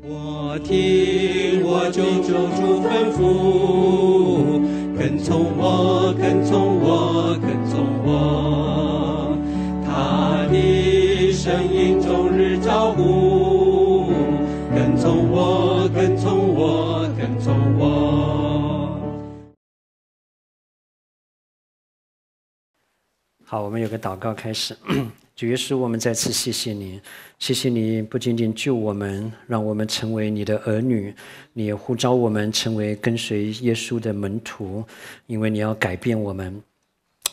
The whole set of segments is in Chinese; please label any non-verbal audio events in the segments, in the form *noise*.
我听，我就照主吩咐，跟从我，跟从我，跟从我。他的声音终日招呼，跟从我，跟从我，跟从我。好，我们有个祷告开始。主耶稣，我们再次谢谢你，谢谢你不仅仅救我们，让我们成为你的儿女，你也呼召我们成为跟随耶稣的门徒，因为你要改变我们。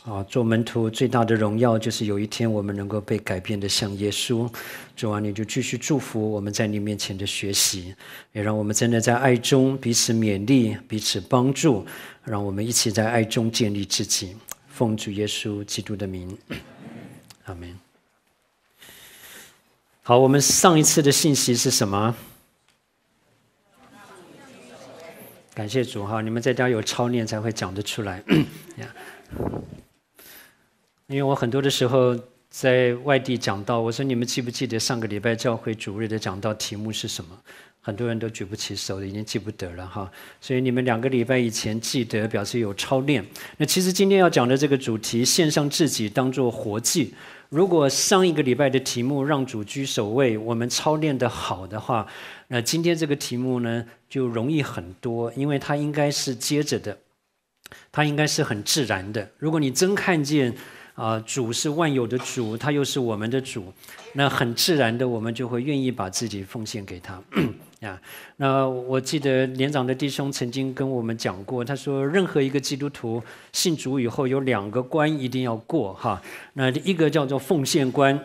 啊，做门徒最大的荣耀就是有一天我们能够被改变的像耶稣。做完，你就继续祝福我们在你面前的学习，也让我们真的在爱中彼此勉励、彼此帮助，让我们一起在爱中建立自己。奉主耶稣基督的名，*coughs* 阿门。好，我们上一次的信息是什么？感谢主哈，你们在家有超念才会讲得出来。*clears throat* 因为我很多的时候在外地讲到，我说你们记不记得上个礼拜教会主日的讲道题目是什么？很多人都举不起手已经记不得了哈。所以你们两个礼拜以前记得，表示有超念。那其实今天要讲的这个主题，献上自己当做活祭。如果上一个礼拜的题目让主居首位，我们操练得好的话，那今天这个题目呢就容易很多，因为它应该是接着的，它应该是很自然的。如果你真看见啊，主是万有的主，他又是我们的主，那很自然的，我们就会愿意把自己奉献给他。啊，那我记得年长的弟兄曾经跟我们讲过，他说任何一个基督徒信主以后，有两个关一定要过哈。那一个叫做奉献关，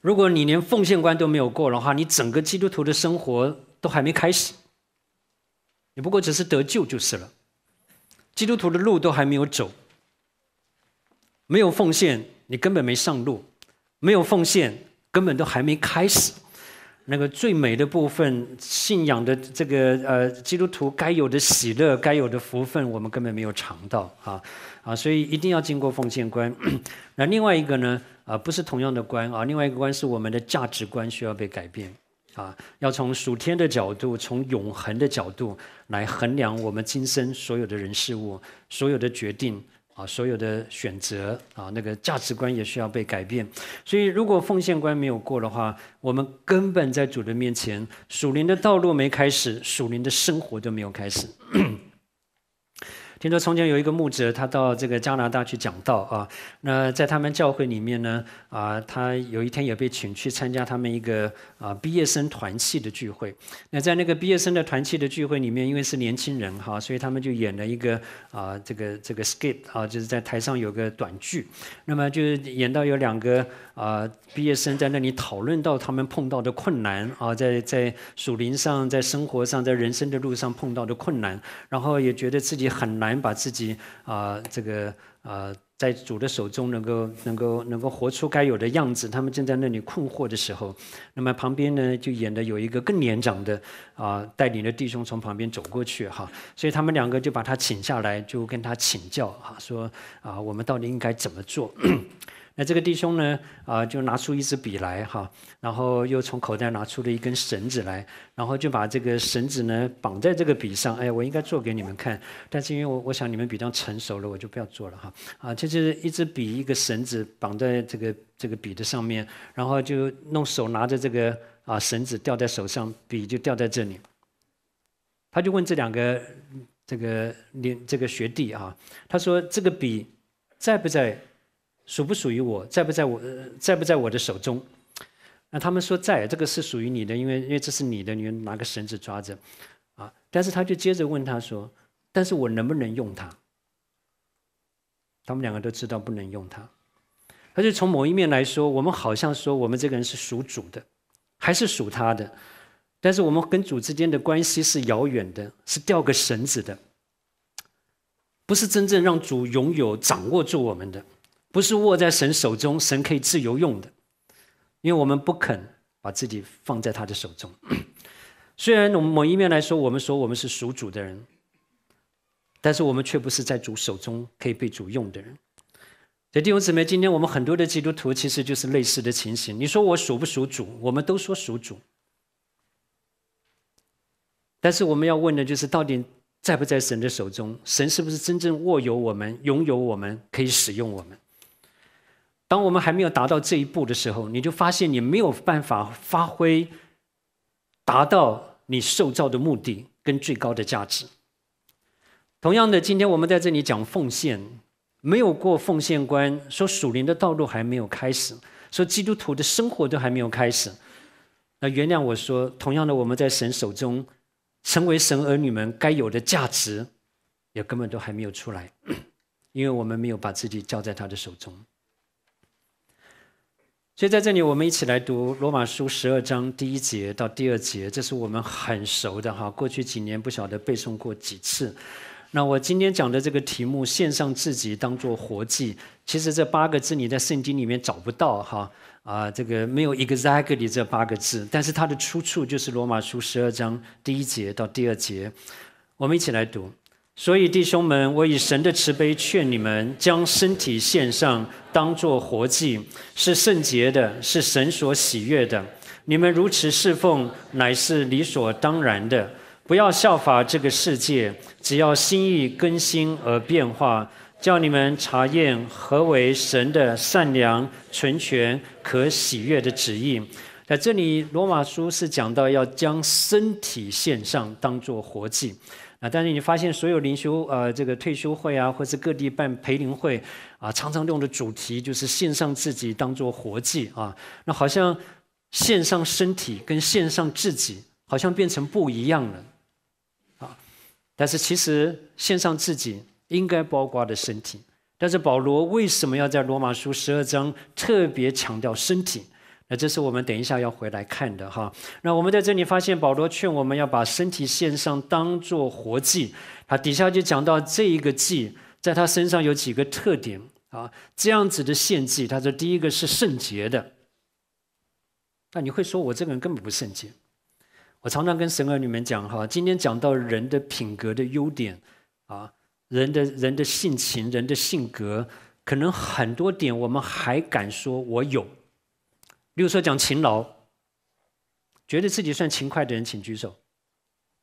如果你连奉献关都没有过的话，你整个基督徒的生活都还没开始，你不过只是得救就是了。基督徒的路都还没有走，没有奉献，你根本没上路；没有奉献，根本都还没开始。那个最美的部分，信仰的这个呃，基督徒该有的喜乐，该有的福分，我们根本没有尝到啊啊，所以一定要经过奉献观。*clears throat* 那另外一个呢，啊，不是同样的观啊，另外一个观是我们的价值观需要被改变啊，要从属天的角度，从永恒的角度来衡量我们今生所有的人事物，所有的决定。啊，所有的选择啊，那个价值观也需要被改变。所以，如果奉献观没有过的话，我们根本在主的面前，属灵的道路没开始，属灵的生活都没有开始。听说从前有一个牧者，他到这个加拿大去讲道啊。那在他们教会里面呢，啊，他有一天也被请去参加他们一个啊毕业生团契的聚会。那在那个毕业生的团契的聚会里面，因为是年轻人哈，所以他们就演了一个啊这个这个 skit 啊，就是在台上有个短剧。那么就是演到有两个啊毕业生在那里讨论到他们碰到的困难啊，在在树林上、在生活上、在人生的路上碰到的困难，然后也觉得自己很难。人把自己啊，这个啊，在主的手中能够能够能够活出该有的样子。他们正在那里困惑的时候，那么旁边呢就演的有一个更年长的啊，带领着弟兄从旁边走过去哈，所以他们两个就把他请下来，就跟他请教哈，说啊，我们到底应该怎么做？那这个弟兄呢啊，就拿出一支笔来哈，然后又从口袋拿出了一根绳子来，然后就把这个绳子呢绑在这个笔上。哎，我应该做给你们看，但是因为我我想你们比较成熟了，我就不要做了哈。啊，就是一支笔，一个绳子绑在这个这个笔的上面，然后就弄手拿着这个啊绳子吊在手上，笔就吊在这里。他就问这两个这个连这个学弟啊，他说这个笔在不在？属不属于我在不在我在不在我的手中？那他们说在，这个是属于你的，因为因为这是你的，你拿个绳子抓着啊。但是他就接着问他说：“但是我能不能用它？”他们两个都知道不能用它。他就从某一面来说，我们好像说我们这个人是属主的，还是属他的？但是我们跟主之间的关系是遥远的，是吊个绳子的，不是真正让主拥有、掌握住我们的。不是握在神手中，神可以自由用的，因为我们不肯把自己放在他的手中。*clears throat* 虽然某一面来说，我们说我们是属主的人，但是我们却不是在主手中可以被主用的人。弟兄姊妹，今天我们很多的基督徒其实就是类似的情形。你说我属不属主？我们都说属主，但是我们要问的就是到底在不在神的手中？神是不是真正握有我们、拥有我们、可以使用我们？当我们还没有达到这一步的时候，你就发现你没有办法发挥，达到你受造的目的跟最高的价值。同样的，今天我们在这里讲奉献，没有过奉献观，说属灵的道路还没有开始，说基督徒的生活都还没有开始。那原谅我说，同样的，我们在神手中成为神儿女们该有的价值，也根本都还没有出来，*clears throat* 因为我们没有把自己交在他的手中。所以在这里，我们一起来读罗马书十二章第一节到第二节，这是我们很熟的哈。过去几年不晓得背诵过几次。那我今天讲的这个题目“献上自己，当做活祭”，其实这八个字你在圣经里面找不到哈啊，这个没有 “exactly” 这八个字，但是它的出处就是罗马书十二章第一节到第二节。我们一起来读。所以弟兄们，我以神的慈悲劝你们，将身体献上。当做活祭是圣洁的，是神所喜悦的。你们如此侍奉，乃是理所当然的。不要效法这个世界，只要心意更新而变化，叫你们查验何为神的善良、纯全、可喜悦的旨意。在这里，罗马书是讲到要将身体献上，当做活祭啊。但是你发现，所有灵修呃，这个退休会啊，或是各地办培灵会啊，常常用的主题就是献上自己当做活祭啊。那好像献上身体跟献上自己好像变成不一样了啊。但是其实献上自己应该包括的身体。但是保罗为什么要在罗马书十二章特别强调身体？那这是我们等一下要回来看的哈。那我们在这里发现，保罗劝我们要把身体献上，当做活祭。他底下就讲到这一个祭，在他身上有几个特点啊。这样子的献祭，他说第一个是圣洁的。那你会说我这个人根本不圣洁？我常常跟神儿女们讲哈，今天讲到人的品格的优点啊，人的人的性情人的性格，可能很多点我们还敢说我有。比如说讲勤劳，觉得自己算勤快的人，请举手。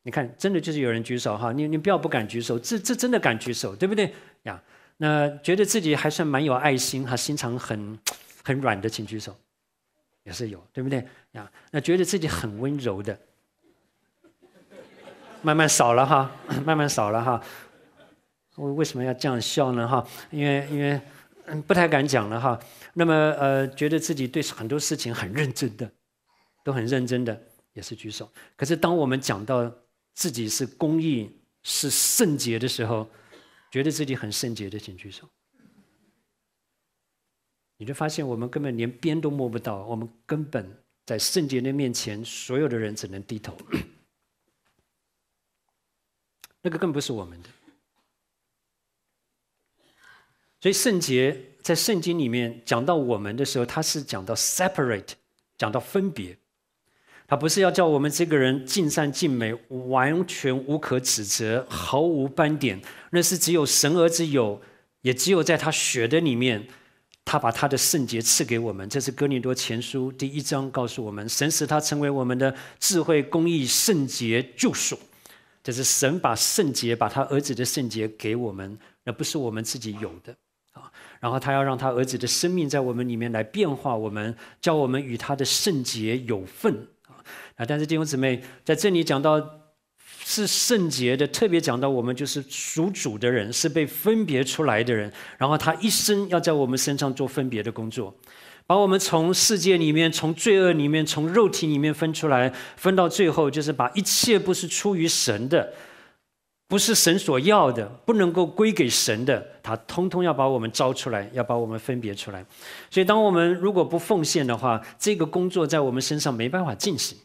你看，真的就是有人举手哈。你你不要不敢举手，这这真的敢举手，对不对呀？那觉得自己还算蛮有爱心哈，心肠很很软的，请举手，也是有，对不对呀？那觉得自己很温柔的，慢慢少了哈，慢慢少了哈。我为什么要这样笑呢哈？因为因为不太敢讲了哈。那么，呃，觉得自己对很多事情很认真的，都很认真的，也是举手。可是，当我们讲到自己是公义、是圣洁的时候，觉得自己很圣洁的，请举手。你就发现我们根本连边都摸不到，我们根本在圣洁的面前，所有的人只能低头。那个更不是我们的。所以，圣洁。在圣经里面讲到我们的时候，他是讲到 “separate”，讲到分别。他不是要叫我们这个人尽善尽美，完全无可指责，毫无斑点。那是只有神儿子有，也只有在他血的里面，他把他的圣洁赐给我们。这是哥林多前书第一章告诉我们：神使他成为我们的智慧、公义、圣洁、救赎。这是神把圣洁，把他儿子的圣洁给我们，而不是我们自己有的。然后他要让他儿子的生命在我们里面来变化我们，叫我们与他的圣洁有份啊！但是弟兄姊妹在这里讲到是圣洁的，特别讲到我们就是属主的人，是被分别出来的人。然后他一生要在我们身上做分别的工作，把我们从世界里面、从罪恶里面、从肉体里面分出来，分到最后就是把一切不是出于神的。不是神所要的，不能够归给神的，他通通要把我们招出来，要把我们分别出来。所以，当我们如果不奉献的话，这个工作在我们身上没办法进行。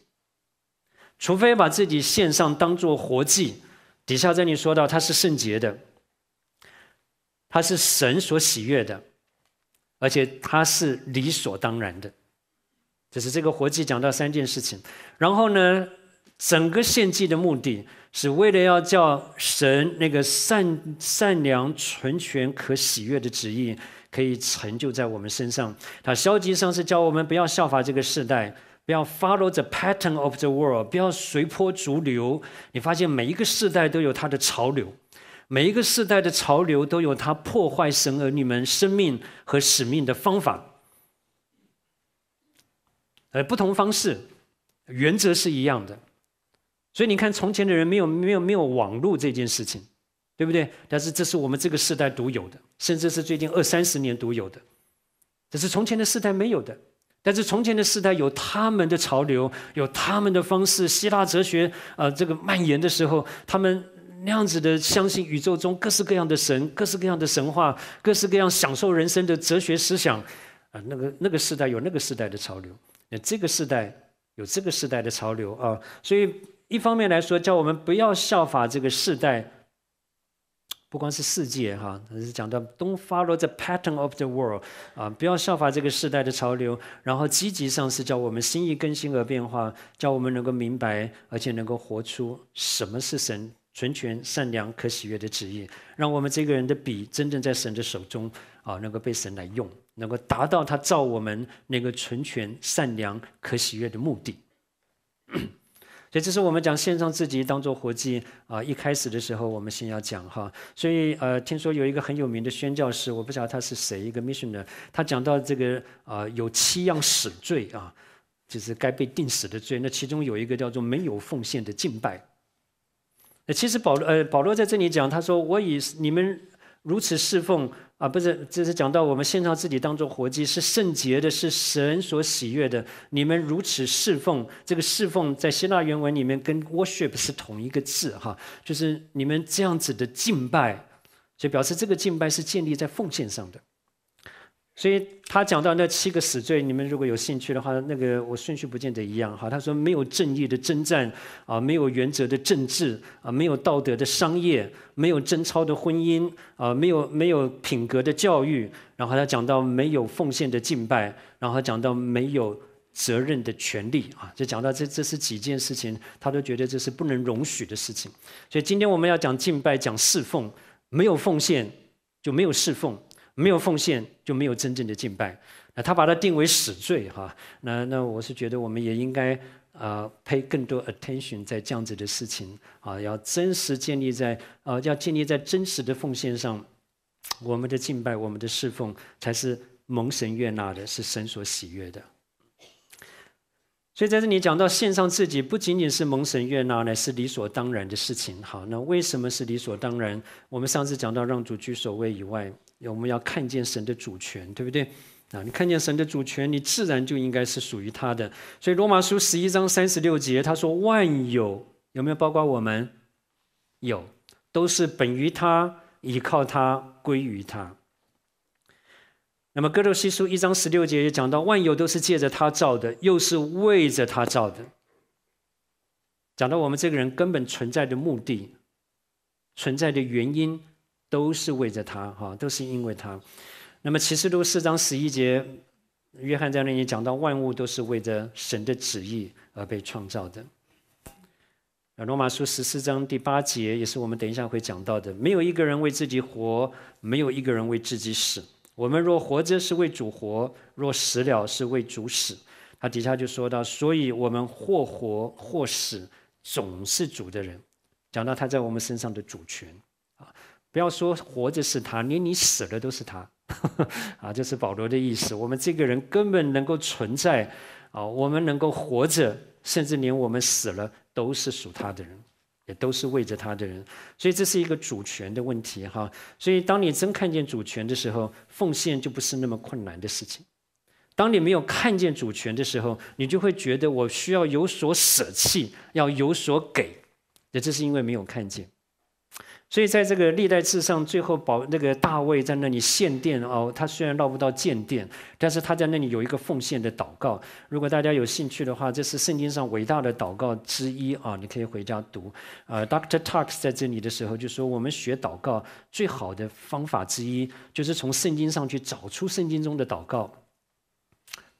除非把自己献上当做活祭。底下这里说到，它是圣洁的，它是神所喜悦的，而且它是理所当然的。只是这个活祭讲到三件事情。然后呢，整个献祭的目的。是为了要叫神那个善、善良、纯全可喜悦的旨意可以成就在我们身上。他消极上是叫我们不要效法这个时代，不要 follow the pattern of the world，不要随波逐流。你发现每一个时代都有它的潮流，每一个世代的潮流都有它破坏神儿女们生命和使命的方法，而不同方式，原则是一样的。所以你看，从前的人没有、没有、没有网络这件事情，对不对？但是这是我们这个时代独有的，甚至是最近二三十年独有的，这是从前的时代没有的。但是从前的时代有他们的潮流，有他们的方式。希腊哲学啊，这个蔓延的时候，他们那样子的相信宇宙中各式各样的神、各式各样的神话、各式各样享受人生的哲学思想啊，那个那个时代有那个时代的潮流，那这个时代有这个时代的潮流啊，所以。一方面来说，叫我们不要效法这个世代，不光是世界哈，是讲到 “Don't follow the pattern of the world” 啊，不要效法这个世代的潮流。然后积极上是叫我们心意更新而变化，叫我们能够明白，而且能够活出什么是神，纯全、善良、可喜悦的旨意，让我们这个人的笔真正在神的手中啊，能够被神来用，能够达到他造我们那个纯全、善良、可喜悦的目的。所以这是我们讲献上自己当做活祭啊，一开始的时候我们先要讲哈。所以呃，听说有一个很有名的宣教师，我不知道他是谁，一个 missioner，他讲到这个啊，有七样死罪啊，就是该被定死的罪。那其中有一个叫做没有奉献的敬拜。那其实保罗呃，保罗在这里讲，他说我以你们。如此侍奉啊，不是，这是讲到我们献上自己当做活祭，是圣洁的，是神所喜悦的。你们如此侍奉，这个侍奉在希腊原文里面跟 worship 是同一个字哈，就是你们这样子的敬拜，就表示这个敬拜是建立在奉献上的。所以他讲到那七个死罪，你们如果有兴趣的话，那个我顺序不见得一样哈。他说没有正义的征战啊，没有原则的政治啊，没有道德的商业，没有贞操的婚姻啊，没有 *laughs* 没有品格的教育。然后他讲到没有奉献的敬拜，然后讲到没有责任的权利啊，就讲到这这是几件事情，他都觉得这是不能容许的事情。所以今天我们要讲敬拜，讲侍奉，没有奉献就没有侍奉。没有奉献就没有真正的敬拜。那他把它定为死罪哈？那那我是觉得我们也应该呃 pay 更多 attention 在这样子的事情啊，要真实建立在呃要建立在真实的奉献上，我们的敬拜、我们的侍奉才是蒙神悦纳的，是神所喜悦的。所以在这里讲到献上自己，不仅仅是蒙神悦纳，呢，是理所当然的事情。好，那为什么是理所当然？我们上次讲到让主居首位以外。我们要看见神的主权，对不对？啊，你看见神的主权，你自然就应该是属于他的。所以罗马书十一章三十六节，他说：“万有有没有包括我们？有，都是本于他，倚靠他，归于他。”那么哥罗西书一章十六节也讲到，万有都是借着他造的，又是为着他造的。讲到我们这个人根本存在的目的、存在的原因。都是为着他哈，都是因为他。那么启示录四章十一节，约翰在那里讲到，万物都是为着神的旨意而被创造的。那罗马书十四章第八节也是我们等一下会讲到的，没有一个人为自己活，没有一个人为自己死。我们若活着，是为主活；若死了，是为主死。他底下就说到，所以我们或活或死，总是主的人。讲到他在我们身上的主权。不要说活着是他，连你死了都是他，*laughs* 啊，这是保罗的意思。我们这个人根本能够存在，啊，我们能够活着，甚至连我们死了都是属他的人，也都是为着他的人。所以这是一个主权的问题，哈。所以当你真看见主权的时候，奉献就不是那么困难的事情。当你没有看见主权的时候，你就会觉得我需要有所舍弃，要有所给，也这是因为没有看见。所以在这个历代志上，最后保那个大卫在那里献殿哦，他虽然捞不到建殿，但是他在那里有一个奉献的祷告。如果大家有兴趣的话，这是圣经上伟大的祷告之一啊，你可以回家读。呃，Dr. o o c t Tux 在这里的时候就说，我们学祷告最好的方法之一，就是从圣经上去找出圣经中的祷告。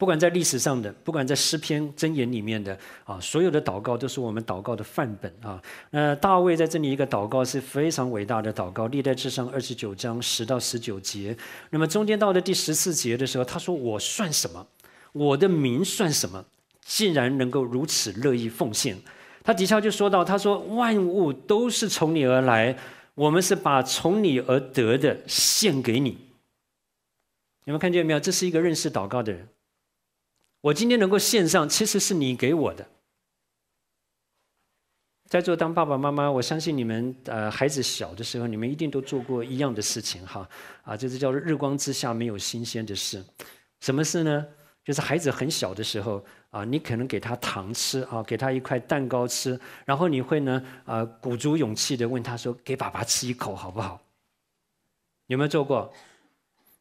不管在历史上的，不管在诗篇箴言里面的啊，所有的祷告都是我们祷告的范本啊。那大卫在这里一个祷告是非常伟大的祷告，《历代志上》二十九章十到十九节，那么中间到了第十四节的时候，他说：“我算什么？我的名算什么？竟然能够如此乐意奉献。”他底下就说到：“他说万物都是从你而来，我们是把从你而得的献给你。”你们看见没有？这是一个认识祷告的人。我今天能够线上，其实是你给我的。在座当爸爸妈妈，我相信你们呃，孩子小的时候，你们一定都做过一样的事情哈，啊，就是叫日光之下没有新鲜的事，什么事呢？就是孩子很小的时候啊，你可能给他糖吃啊，给他一块蛋糕吃，然后你会呢，啊，鼓足勇气的问他说：“给爸爸吃一口好不好？”有没有做过？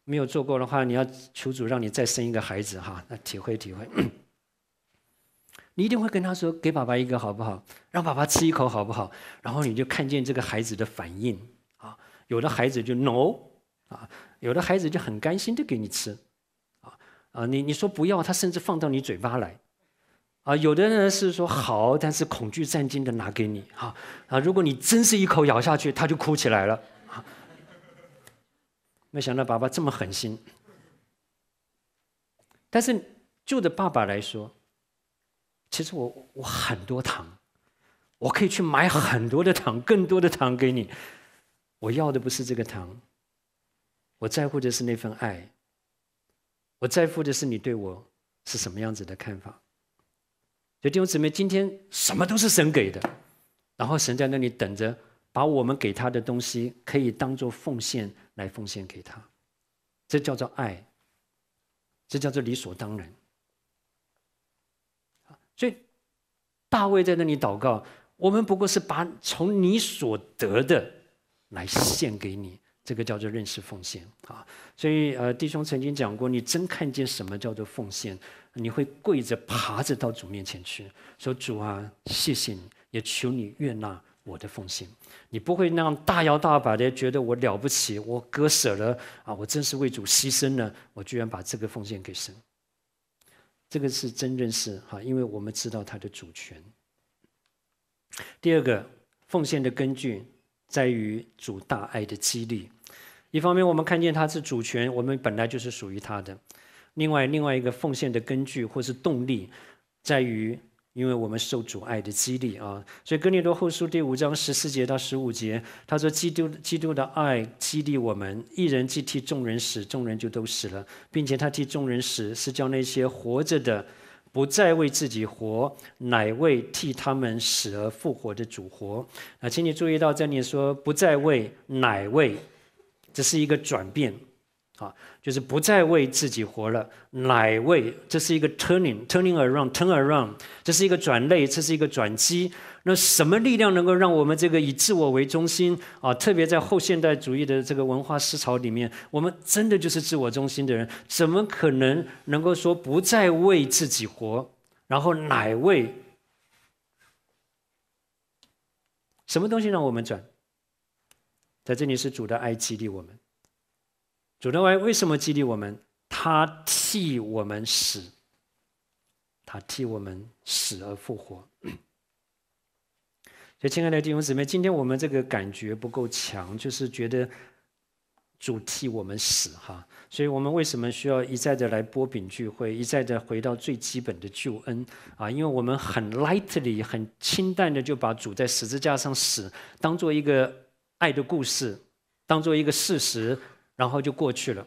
没有做过的话，你要求主让你再生一个孩子哈，那体会体会。*coughs* 你一定会跟他说：“给爸爸一个好不好？让爸爸吃一口好不好？”然后你就看见这个孩子的反应啊，有的孩子就 no 啊，有的孩子就很甘心的给你吃，啊啊，你你说不要，他甚至放到你嘴巴来，啊，有的人是说好，但是恐惧战兢的拿给你哈啊，如果你真是一口咬下去，他就哭起来了。没想到爸爸这么狠心，但是就着爸爸来说，其实我我很多糖，我可以去买很多的糖，*laughs* 更多的糖给你。我要的不是这个糖，我在乎的是那份爱。我在乎的是你对我是什么样子的看法。所以弟兄姊妹，今天什么都是神给的，然后神在那里等着。把我们给他的东西，可以当做奉献来奉献给他，这叫做爱，这叫做理所当然。所以大卫在那里祷告：“我们不过是把从你所得的来献给你，这个叫做认识奉献啊。”所以呃，弟兄曾经讲过，你真看见什么叫做奉献，你会跪着爬着到主面前去，说：“主啊，谢谢你，也求你悦纳。”我的奉献，你不会那样大摇大摆的觉得我了不起，我割舍了啊，我真是为主牺牲了，我居然把这个奉献给神，这个是真正是哈，因为我们知道他的主权。第二个奉献的根据在于主大爱的激励，一方面我们看见他是主权，我们本来就是属于他的；另外另外一个奉献的根据或是动力，在于。因为我们受主爱的激励啊，所以哥林多后书第五章十四节到十五节，他说基督基督的爱激励我们，一人既替众人死，众人就都死了，并且他替众人死，是叫那些活着的不再为自己活，乃为替他们死而复活的主活。啊，请你注意到这里说不再为，乃为，这是一个转变。啊，就是不再为自己活了，乃为这是一个 turning turning around turn around，这是一个转类，这是一个转机。那什么力量能够让我们这个以自我为中心啊？特别在后现代主义的这个文化思潮里面，我们真的就是自我中心的人，怎么可能能够说不再为自己活？然后乃为什么东西让我们转？在这里是主的爱激励我们。主认为为什么激励我们？他替我们死，他替我们死而复活。*coughs* 所以，亲爱的弟兄姊妹，今天我们这个感觉不够强，就是觉得主替我们死，哈。所以我们为什么需要一再的来波饼聚会，一再的回到最基本的救恩啊？因为我们很 lightly、很清淡的就把主在十字架上死当做一个爱的故事，当做一个事实。然后就过去了，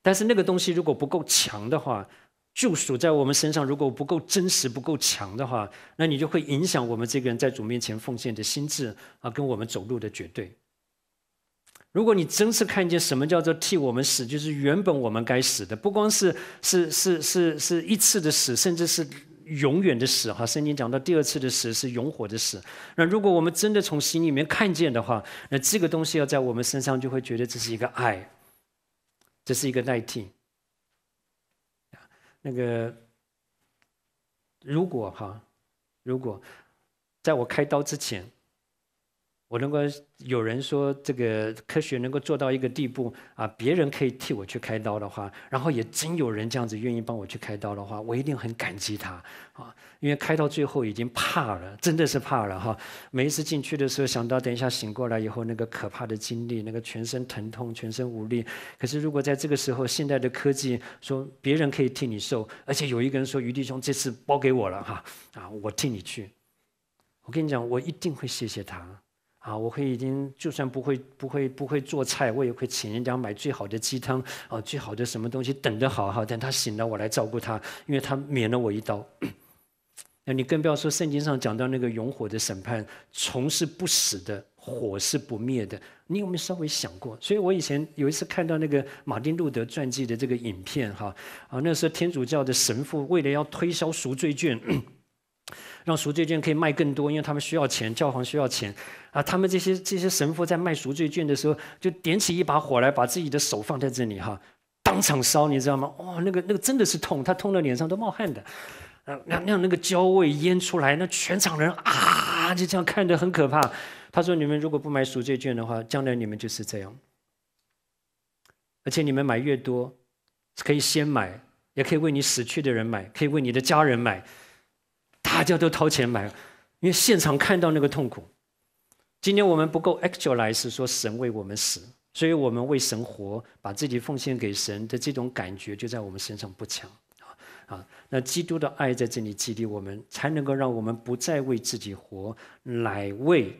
但是那个东西如果不够强的话，救赎在我们身上如果不够真实、不够强的话，那你就会影响我们这个人，在主面前奉献的心智啊，跟我们走路的绝对。如果你真是看见什么叫做替我们死，就是原本我们该死的，不光是是是是是一次的死，甚至是永远的死。哈，圣经讲到第二次的死是永火的死。那如果我们真的从心里面看见的话，那这个东西要在我们身上，就会觉得这是一个爱。这是一个代替，那个，如果哈，如果在我开刀之前。我能够有人说这个科学能够做到一个地步啊，别人可以替我去开刀的话，然后也真有人这样子愿意帮我去开刀的话，我一定很感激他啊，因为开到最后已经怕了，真的是怕了哈。每一次进去的时候，想到等一下醒过来以后那个可怕的经历，那个全身疼痛、全身无力。可是如果在这个时候，现代的科技说别人可以替你受，而且有一个人说余弟兄这次包给我了哈啊，我替你去。我跟你讲，我一定会谢谢他。啊，我会已经就算不会不会不会做菜，我也会请人家买最好的鸡汤，啊，最好的什么东西，等得好好，等他醒了我来照顾他，因为他免了我一刀。*clears throat* 那你更不要说圣经上讲到那个永火的审判，虫是不死的，火是不灭的，你有没有稍微想过？所以我以前有一次看到那个马丁路德传记的这个影片哈，啊，那时候天主教的神父为了要推销赎罪券。让赎罪券可以卖更多，因为他们需要钱，教皇需要钱，啊，他们这些这些神父在卖赎罪券的时候，就点起一把火来，把自己的手放在这里，哈，当场烧，你知道吗？哇，那个那个真的是痛，他痛的脸上都冒汗的，啊，那那个焦味烟出来，那全场人啊，就这样看着很可怕。他说：“你们如果不买赎罪券的话，将来你们就是这样。而且你们买越多，可以先买，也可以为你死去的人买，可以为你的家人买。”大家都掏钱买，因为现场看到那个痛苦。今天我们不够 actualize，说神为我们死，所以我们为神活，把自己奉献给神的这种感觉就在我们身上不强啊啊！那基督的爱在这里激励我们，才能够让我们不再为自己活，乃为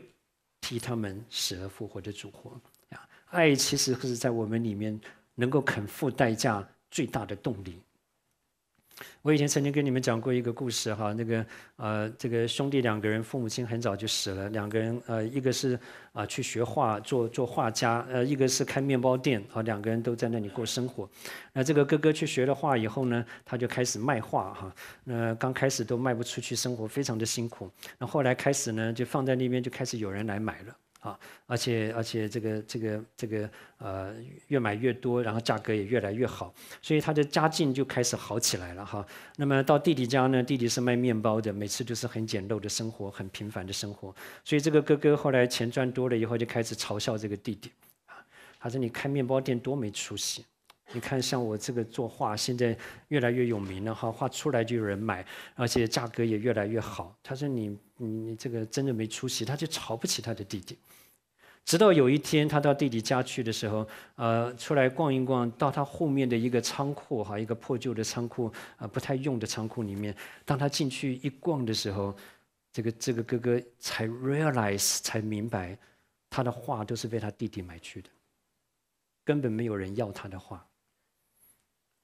替他们死而复活的主活。啊，爱其实是在我们里面能够肯付代价最大的动力。我以前曾经跟你们讲过一个故事哈，那个呃，这个兄弟两个人父母亲很早就死了，两个人呃，一个是啊去学画做做画家，呃，一个是开面包店，哈，两个人都在那里过生活。那这个哥哥去学了画以后呢，他就开始卖画哈。那刚开始都卖不出去，生活非常的辛苦。那后来开始呢，就放在那边就开始有人来买了。啊，而且而且这个这个这个呃，越买越多，然后价格也越来越好，所以他的家境就开始好起来了哈。那么到弟弟家呢，弟弟是卖面包的，每次都是很简陋的生活，很平凡的生活。所以这个哥哥后来钱赚多了以后，就开始嘲笑这个弟弟啊。他说：“你开面包店多没出息，你看像我这个做画，现在越来越有名了哈，画出来就有人买，而且价格也越来越好。”他说：“你你你这个真的没出息。”他就瞧不起他的弟弟。直到有一天，他到弟弟家去的时候，呃，出来逛一逛，到他后面的一个仓库哈，一个破旧的仓库，呃，不太用的仓库里面。当他进去一逛的时候，这个这个哥哥才 realize，才明白，他的话都是被他弟弟买去的，根本没有人要他的画。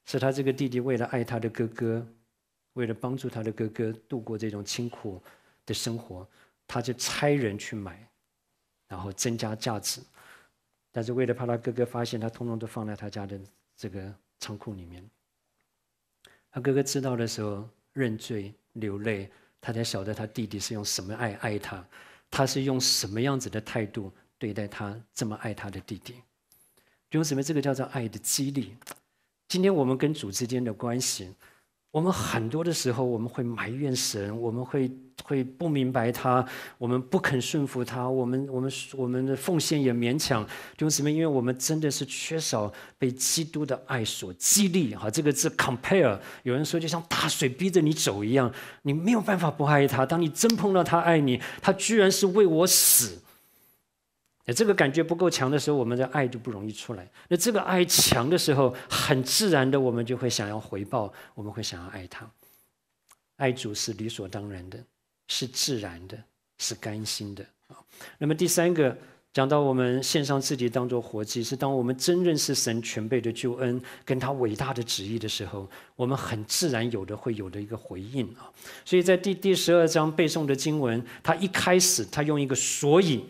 是他这个弟弟为了爱他的哥哥，为了帮助他的哥哥度过这种清苦的生活，他就差人去买。然后增加价值，但是为了怕他哥哥发现，他通通都放在他家的这个仓库里面。他哥哥知道的时候，认罪流泪，他才晓得他弟弟是用什么爱爱他，他是用什么样子的态度对待他这么爱他的弟弟。用什么？这个叫做爱的激励。今天我们跟主之间的关系。我们很多的时候，我们会埋怨神，我们会会不明白他，我们不肯顺服他，我们我们我们的奉献也勉强。弟兄姊妹，因为我们真的是缺少被基督的爱所激励。哈，这个字 compare，有人说就像大水逼着你走一样，你没有办法不爱他。当你真碰到他爱你，他居然是为我死。那这个感觉不够强的时候，我们的爱就不容易出来。那这个爱强的时候，很自然的，我们就会想要回报，我们会想要爱他，爱主是理所当然的，是自然的，是甘心的啊。那么第三个，讲到我们献上自己当做活祭，是当我们真认识神全备的救恩，跟他伟大的旨意的时候，我们很自然有的会有的一个回应啊。所以在第第十二章背诵的经文，他一开始他用一个所以。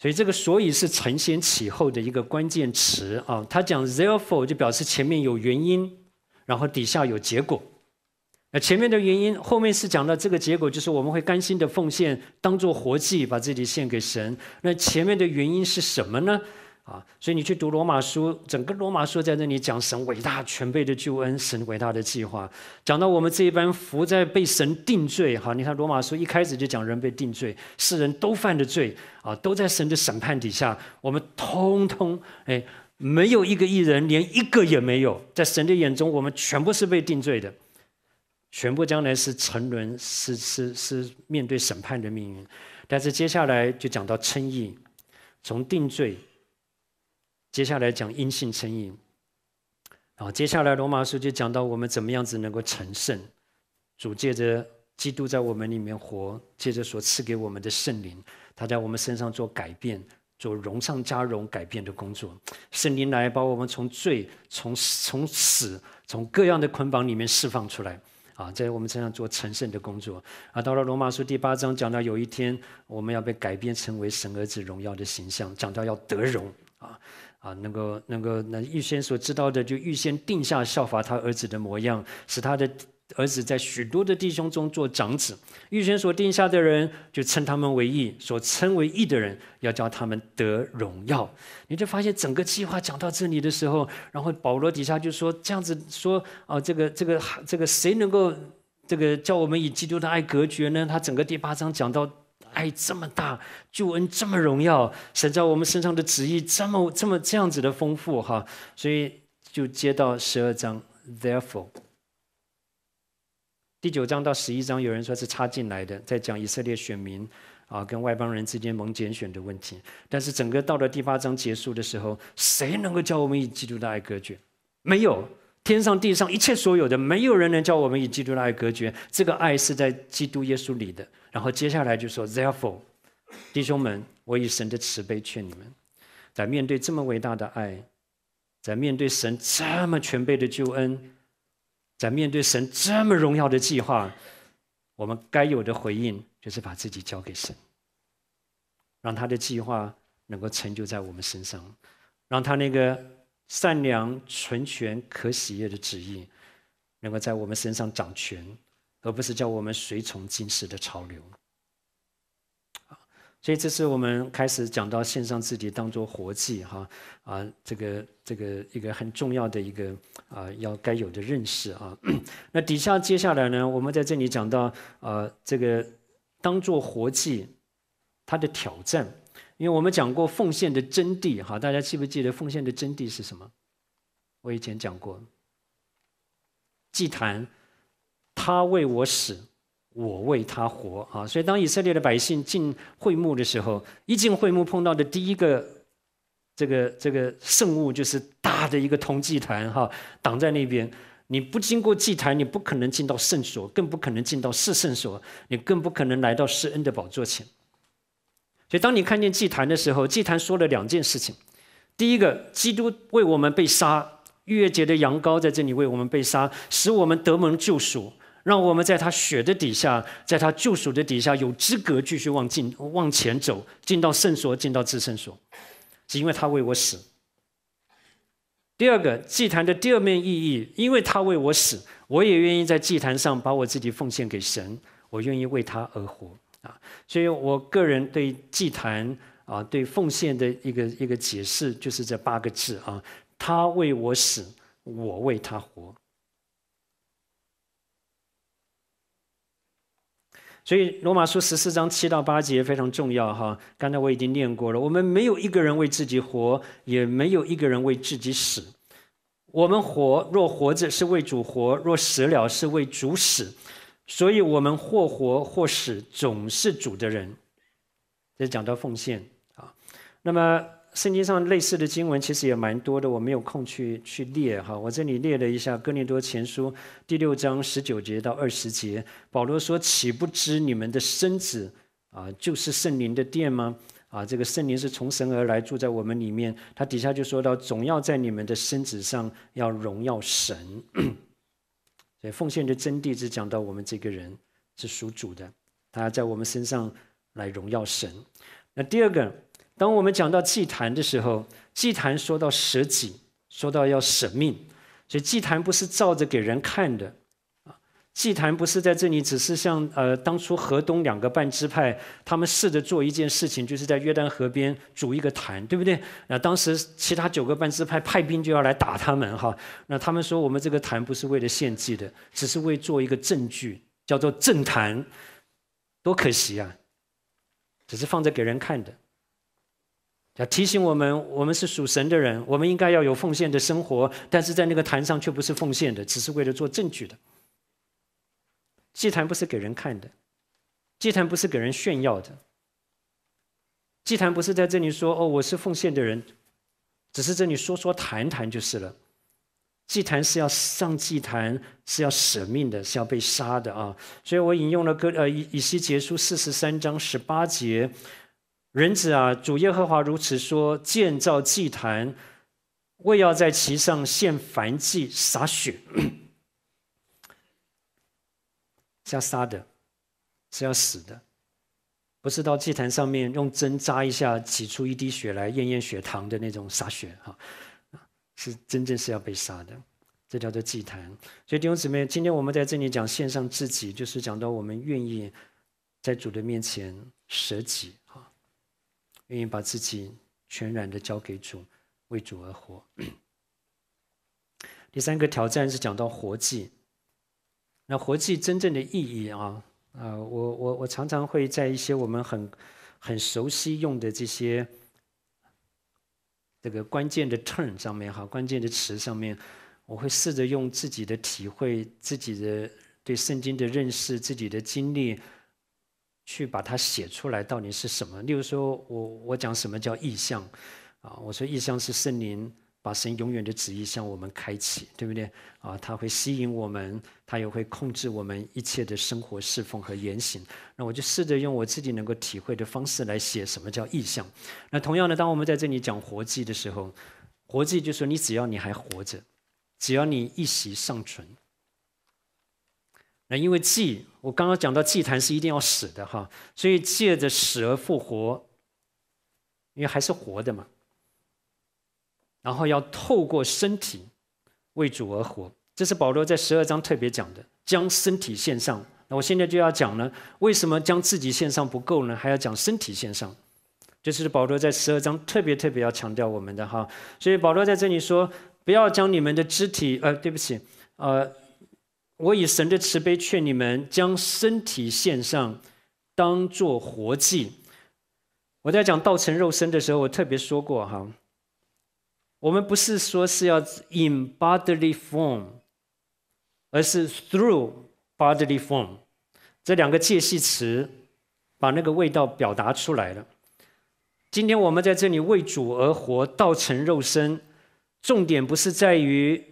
所以这个“所以”是承先启后的一个关键词啊。他讲 “therefore” 就表示前面有原因，然后底下有结果。那前面的原因，后面是讲到这个结果，就是我们会甘心的奉献，当做活祭，把自己献给神。那前面的原因是什么呢？啊，所以你去读罗马书，整个罗马书在那里讲神伟大全备的救恩，神伟大的计划，讲到我们这一班伏在被神定罪。哈，你看罗马书一开始就讲人被定罪，世人都犯的罪，啊，都在神的审判底下，我们通通哎，没有一个艺人，连一个也没有，在神的眼中，我们全部是被定罪的，全部将来是沉沦，是是是面对审判的命运。但是接下来就讲到称义，从定罪。接下来讲阴性成瘾，好，接下来罗马书就讲到我们怎么样子能够成圣，主借着基督在我们里面活，借着所赐给我们的圣灵，他在我们身上做改变，做容上加容改变的工作，圣灵来把我们从罪、从从死、从各样的捆绑里面释放出来，啊，在我们身上做成圣的工作，啊，到了罗马书第八章讲到有一天我们要被改变成为神儿子荣耀的形象，讲到要得荣，啊。啊，能够能够那预先所知道的，就预先定下效法他儿子的模样，使他的儿子在许多的弟兄中做长子。预先所定下的人，就称他们为义；所称为义的人，要叫他们得荣耀。你就发现整个计划讲到这里的时候，然后保罗底下就说：“这样子说啊，这个这个这个谁能够这个叫我们以基督的爱隔绝呢？”他整个第八章讲到。爱这么大，救恩这么荣耀，神在我们身上的旨意这么、这么、这样子的丰富哈，所以就接到十二章。Therefore，第九章到十一章有人说是插进来的，在讲以色列选民啊跟外邦人之间蒙拣选的问题。但是整个到了第八章结束的时候，谁能够叫我们与基督的爱隔绝？没有。天上地上一切所有的，没有人能叫我们与基督的爱隔绝。这个爱是在基督耶稣里的。然后接下来就说：“Therefore，弟兄们，我以神的慈悲劝你们，在面对这么伟大的爱，在面对神这么全备的救恩，在面对神这么荣耀的计划，我们该有的回应就是把自己交给神，让他的计划能够成就在我们身上，让他那个。”善良、纯全、可喜悦的旨意，能够在我们身上掌权，而不是叫我们随从今世的潮流。所以这是我们开始讲到线上字体当做活计哈啊，这个这个一个很重要的一个啊要该有的认识啊。*clears throat* 那底下接下来呢，我们在这里讲到啊这个当做活计，它的挑战。因为我们讲过奉献的真谛，哈，大家记不记得奉献的真谛是什么？我以前讲过，祭坛，他为我死，我为他活，啊，所以当以色列的百姓进会幕的时候，一进会幕碰到的第一个，这个这个圣物就是大的一个铜祭坛，哈，挡在那边，你不经过祭坛，你不可能进到圣所，更不可能进到四圣所，你更不可能来到施恩的宝座前。所以，当你看见祭坛的时候，祭坛说了两件事情：第一个，基督为我们被杀，逾越节的羊羔在这里为我们被杀，使我们得蒙救赎，让我们在他血的底下，在他救赎的底下，有资格继续往进往前走，进到圣所，进到至圣所，是因为他为我死；第二个，祭坛的第二面意义，因为他为我死，我也愿意在祭坛上把我自己奉献给神，我愿意为他而活。啊，所以我个人对祭坛啊，对奉献的一个一个解释，就是这八个字啊：他为我死，我为他活。所以罗马书十四章七到八节非常重要哈，刚才我已经念过了。我们没有一个人为自己活，也没有一个人为自己死。我们活，若活着是为主活；若死了是为主死。所以，我们或活或死，总是主的人。这讲到奉献啊。那么，圣经上类似的经文其实也蛮多的，我没有空去去列哈。我这里列了一下《哥林多前书》第六章十九节到二十节，保罗说：“岂不知你们的身子啊，就是圣灵的殿吗？啊，这个圣灵是从神而来，住在我们里面。他底下就说到，总要在你们的身子上要荣耀神。”所以奉献的真谛是讲到我们这个人是属主的，他在我们身上来荣耀神。那第二个，当我们讲到祭坛的时候，祭坛说到舍己，说到要舍命，所以祭坛不是照着给人看的。祭坛不是在这里，只是像呃，当初河东两个半支派，他们试着做一件事情，就是在约旦河边煮一个坛，对不对？那当时其他九个半支派派兵就要来打他们，哈。那他们说，我们这个坛不是为了献祭的，只是为做一个证据，叫做证坛。多可惜啊！只是放着给人看的，要提醒我们，我们是属神的人，我们应该要有奉献的生活，但是在那个坛上却不是奉献的，只是为了做证据的。祭坛不是给人看的，祭坛不是给人炫耀的，祭坛不是在这里说哦我是奉献的人，只是这里说说谈谈就是了。祭坛是要上祭坛，是要舍命的，是要被杀的啊！所以我引用了哥呃以以西结书四十三章十八节，人子啊主耶和华如此说：建造祭坛，为要在其上献燔祭，洒血。要杀的，是要死的，不是到祭坛上面用针扎一下，挤出一滴血来验验血糖的那种洒血哈，是真正是要被杀的，这叫做祭坛。所以弟兄姊妹，今天我们在这里讲献上自己，就是讲到我们愿意在主的面前舍己啊，愿意把自己全然的交给主，为主而活。*coughs* 第三个挑战是讲到活祭。那活祭真正的意义啊，啊，我我我常常会在一些我们很很熟悉用的这些这个关键的 turn 上面哈，关键的词上面，我会试着用自己的体会、自己的对圣经的认识、自己的经历，去把它写出来，到底是什么？例如说，我我讲什么叫意象，啊，我说意象是圣灵。把神永远的旨意向我们开启，对不对啊？他会吸引我们，他也会控制我们一切的生活、侍奉和言行。那我就试着用我自己能够体会的方式来写什么叫意象。那同样呢，当我们在这里讲活祭的时候，活祭就说你只要你还活着，只要你一息尚存。那因为祭，我刚刚讲到祭坛是一定要死的哈，所以借着死而复活，因为还是活的嘛。然后要透过身体为主而活，这是保罗在十二章特别讲的，将身体献上。那我现在就要讲呢，为什么将自己献上不够呢？还要讲身体献上，这是保罗在十二章特别特别要强调我们的哈。所以保罗在这里说，不要将你们的肢体，呃，对不起，呃，我以神的慈悲劝你们将身体献上，当做活祭。我在讲道成肉身的时候，我特别说过哈。我们不是说是要 in bodily form，而是 through bodily form，这两个介系词把那个味道表达出来了。今天我们在这里为主而活，道成肉身，重点不是在于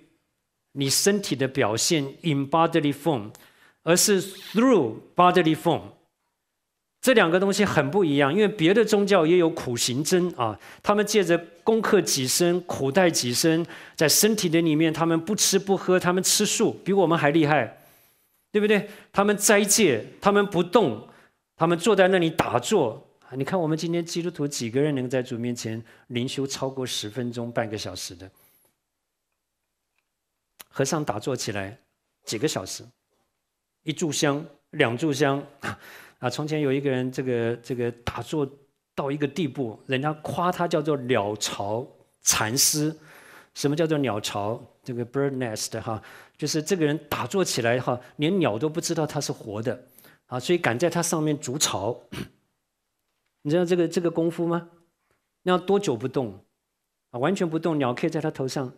你身体的表现 in bodily form，而是 through bodily form，这两个东西很不一样，因为别的宗教也有苦行僧啊，他们借着。功课几身，苦待几身，在身体的里面，他们不吃不喝，他们吃素，比我们还厉害，对不对？他们斋戒，他们不动，他们坐在那里打坐。你看，我们今天基督徒几个人能在主面前灵修超过十分钟、半个小时的？和尚打坐起来几个小时，一炷香、两炷香。*laughs* 啊，从前有一个人，这个这个打坐。到一个地步，人家夸他叫做鸟巢禅师。什么叫做鸟巢？这个 bird nest 哈，就是这个人打坐起来哈，连鸟都不知道他是活的啊，所以敢在他上面筑巢。你知道这个这个功夫吗？那多久不动？啊，完全不动，鸟可以在他头上。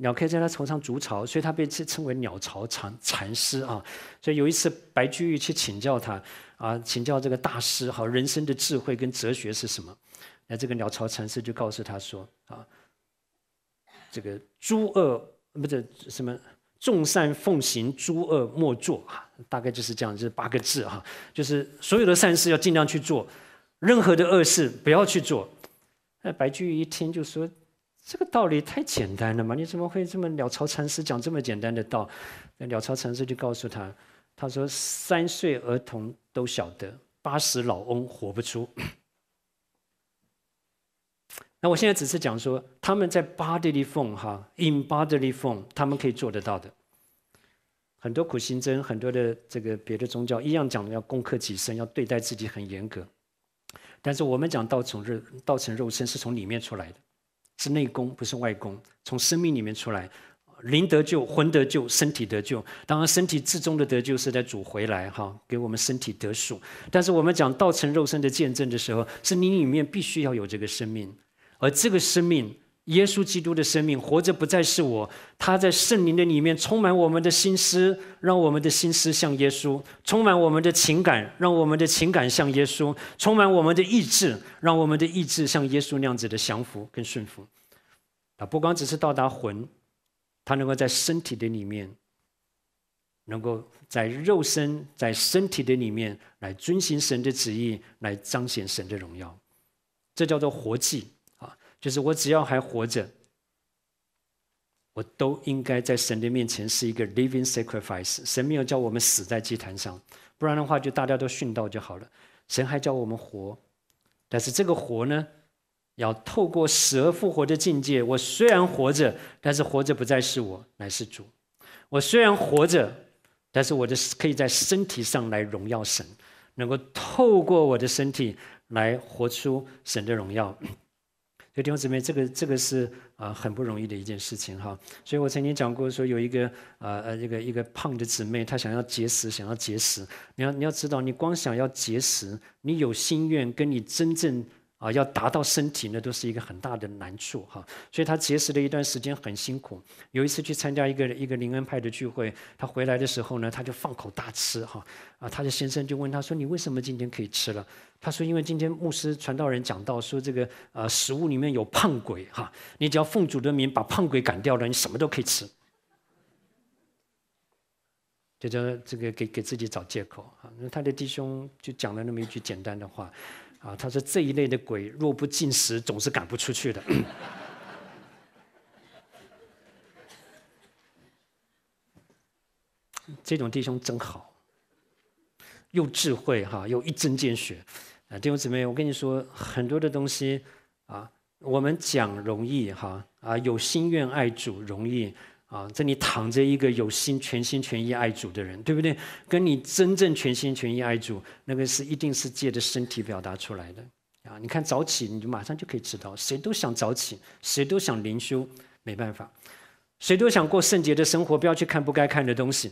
鸟可以在他头上筑巢，所以他被称称为鸟巢禅禅师啊。所以有一次，白居易去请教他啊，请教这个大师，好人生的智慧跟哲学是什么？那这个鸟巢禅师就告诉他说啊，这个诸恶不对什么，众善奉行，诸恶莫作啊，大概就是这样，就是八个字啊，就是所有的善事要尽量去做，任何的恶事不要去做。那白居易一听就说。这个道理太简单了嘛？你怎么会这么？鸟巢禅师讲这么简单的道，鸟巢禅师就告诉他：“他说三岁儿童都晓得，八十老翁活不出。*coughs* ”那我现在只是讲说，他们在 bodily form 哈，in bodily form，他们可以做得到的。很多苦行僧，很多的这个别的宗教一样讲要攻克己身，要对待自己很严格。但是我们讲道从肉道从肉身是从里面出来的。是内功，不是外功。从生命里面出来，灵得救，魂得救，身体得救。当然，身体至终的得救是在主回来，哈，给我们身体得数。但是我们讲道成肉身的见证的时候，是你里面必须要有这个生命，而这个生命。耶稣基督的生命活着不再是我，他在圣灵的里面充满我们的心思，让我们的心思像耶稣；充满我们的情感，让我们的情感像耶稣；充满我们的意志，让我们的意志像耶稣那样子的降服跟顺服。啊，不光只是到达魂，他能够在身体的里面，能够在肉身在身体的里面来遵循神的旨意，来彰显神的荣耀，这叫做活祭。就是我只要还活着，我都应该在神的面前是一个 living sacrifice。神没有叫我们死在祭坛上，不然的话就大家都殉道就好了。神还叫我们活，但是这个活呢，要透过死而复活的境界。我虽然活着，但是活着不再是我，乃是主。我虽然活着，但是我的可以在身体上来荣耀神，能够透过我的身体来活出神的荣耀。有弟兄姊妹，这个这个是啊，很不容易的一件事情哈。所以我曾经讲过，说有一个啊啊，一个一个胖的姊妹，她想要节食，想要节食。你要你要知道，你光想要节食，你有心愿，跟你真正。啊，要达到身体那都是一个很大的难处哈，所以他节食了一段时间很辛苦。有一次去参加一个一个灵恩派的聚会，他回来的时候呢，他就放口大吃哈。啊，他的先生就问他说：“你为什么今天可以吃了？”他说：“因为今天牧师传道人讲到说这个呃，食物里面有胖鬼哈，你只要奉主的名把胖鬼赶掉了，你什么都可以吃。”这叫这个给给自己找借口啊。那他的弟兄就讲了那么一句简单的话。啊，他说这一类的鬼若不进食，总是赶不出去的。*clears throat* 这种弟兄真好，又智慧哈，又一针见血。啊，弟兄姊妹，我跟你说，很多的东西啊，我们讲容易哈啊，有心愿爱主容易。啊，这里躺着一个有心、全心全意爱主的人，对不对？跟你真正全心全意爱主，那个是一定是借着身体表达出来的。啊，你看早起，你就马上就可以知道，谁都想早起，谁都想灵修，没办法，谁都想过圣洁的生活，不要去看不该看的东西。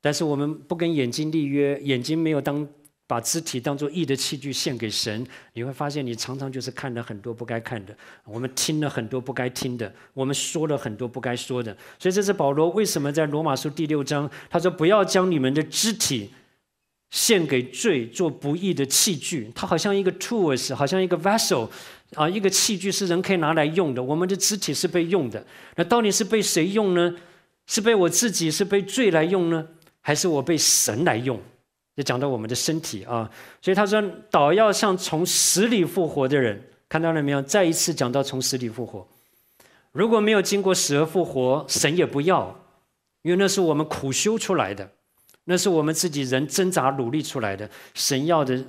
但是我们不跟眼睛立约，眼睛没有当。把肢体当做义的器具献给神，你会发现你常常就是看了很多不该看的，我们听了很多不该听的，我们说了很多不该说的。所以这是保罗为什么在罗马书第六章他说不要将你们的肢体献给罪做不义的器具。他好像一个 tools，好像一个 vessel，啊，一个器具是人可以拿来用的。我们的肢体是被用的，那到底是被谁用呢？是被我自己，是被罪来用呢？还是我被神来用？就讲到我们的身体啊，所以他说：“祷要像从死里复活的人，看到了没有？再一次讲到从死里复活。如果没有经过死而复活，神也不要，因为那是我们苦修出来的，那是我们自己人挣扎努力出来的。神要的，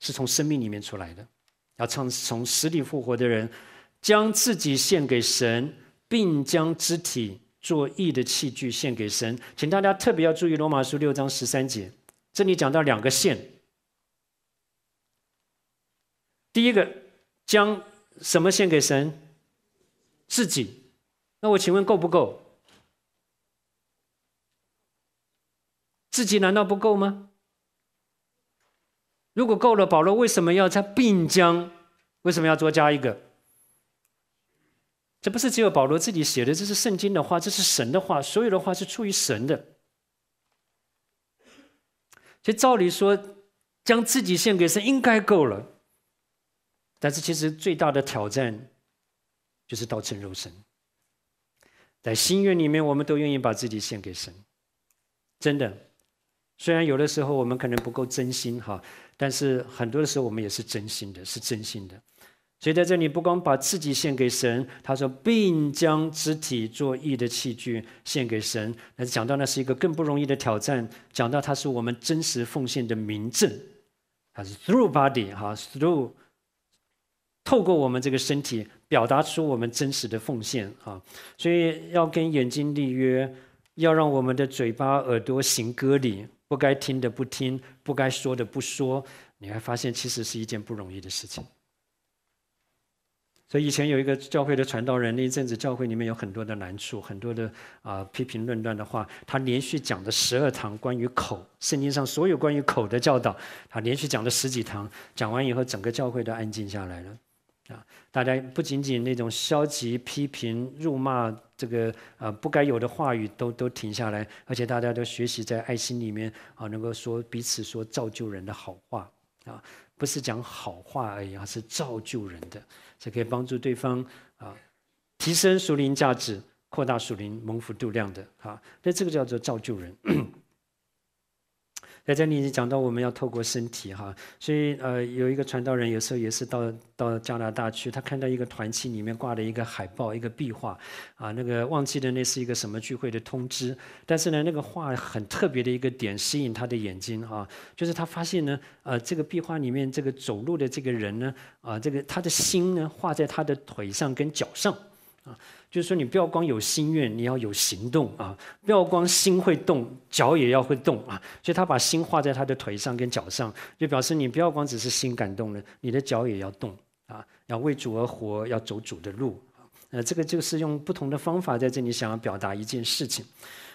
是从生命里面出来的。要唱从死里复活的人，将自己献给神，并将肢体作义的器具献给神。请大家特别要注意《罗马书》六章十三节。”这里讲到两个献，第一个将什么献给神自己？那我请问够不够？自己难道不够吗？如果够了，保罗为什么要在并将？为什么要多加一个？这不是只有保罗自己写的，这是圣经的话，这是神的话，所有的话是出于神的。其实照理说，将自己献给神应该够了。但是其实最大的挑战就是道成肉身。在心愿里面，我们都愿意把自己献给神，真的。虽然有的时候我们可能不够真心哈，但是很多的时候我们也是真心的，是真心的。所以在这里，不光把自己献给神，他说，并将肢体作义的器具献给神。他讲到那是一个更不容易的挑战，讲到它是我们真实奉献的明证。它是 through body 哈 through 透过我们这个身体，表达出我们真实的奉献啊。所以要跟眼睛立约，要让我们的嘴巴、耳朵行割礼，不该听的不听，不该说的不说。你会发现，其实是一件不容易的事情。所以以前有一个教会的传道人，那一阵子教会里面有很多的难处，很多的啊批评论断的话，他连续讲的十二堂关于口，圣经上所有关于口的教导，他连续讲了十几堂，讲完以后整个教会都安静下来了，啊，大家不仅仅那种消极批评、辱骂这个啊不该有的话语都都停下来，而且大家都学习在爱心里面啊能够说彼此说造就人的好话。啊，不是讲好话而已，而是造就人的，是可以帮助对方啊，提升属灵价值，扩大属灵蒙福度量的啊，那这个叫做造就人。在这里讲到我们要透过身体哈，所以呃有一个传道人有时候也是到到加拿大去，他看到一个团契里面挂了一个海报一个壁画，啊那个忘记的那是一个什么聚会的通知，但是呢那个画很特别的一个点吸引他的眼睛啊，就是他发现呢呃这个壁画里面这个走路的这个人呢啊这个他的心呢画在他的腿上跟脚上。啊，就是说你不要光有心愿，你要有行动啊！不要光心会动，脚也要会动啊！所以他把心画在他的腿上跟脚上，就表示你不要光只是心感动了，你的脚也要动啊！要为主而活，要走主的路呃，这个就是用不同的方法在这里想要表达一件事情。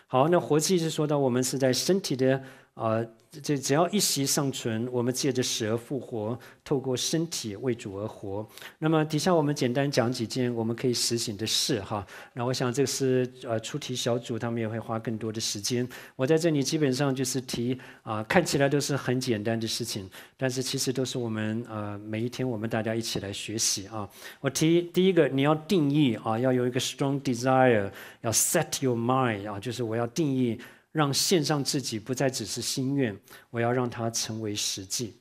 好，那活祭是说到我们是在身体的。啊，这只要一息尚存，我们借着死而复活，透过身体为主而活。那么底下我们简单讲几件我们可以实行的事哈。那我想这是呃出题小组他们也会花更多的时间。我在这里基本上就是提啊，看起来都是很简单的事情，但是其实都是我们呃每一天我们大家一起来学习啊。我提第一个，你要定义啊，要有一个 strong desire，要 set your mind 啊，就是我要定义。让献上自己不再只是心愿，我要让它成为实际。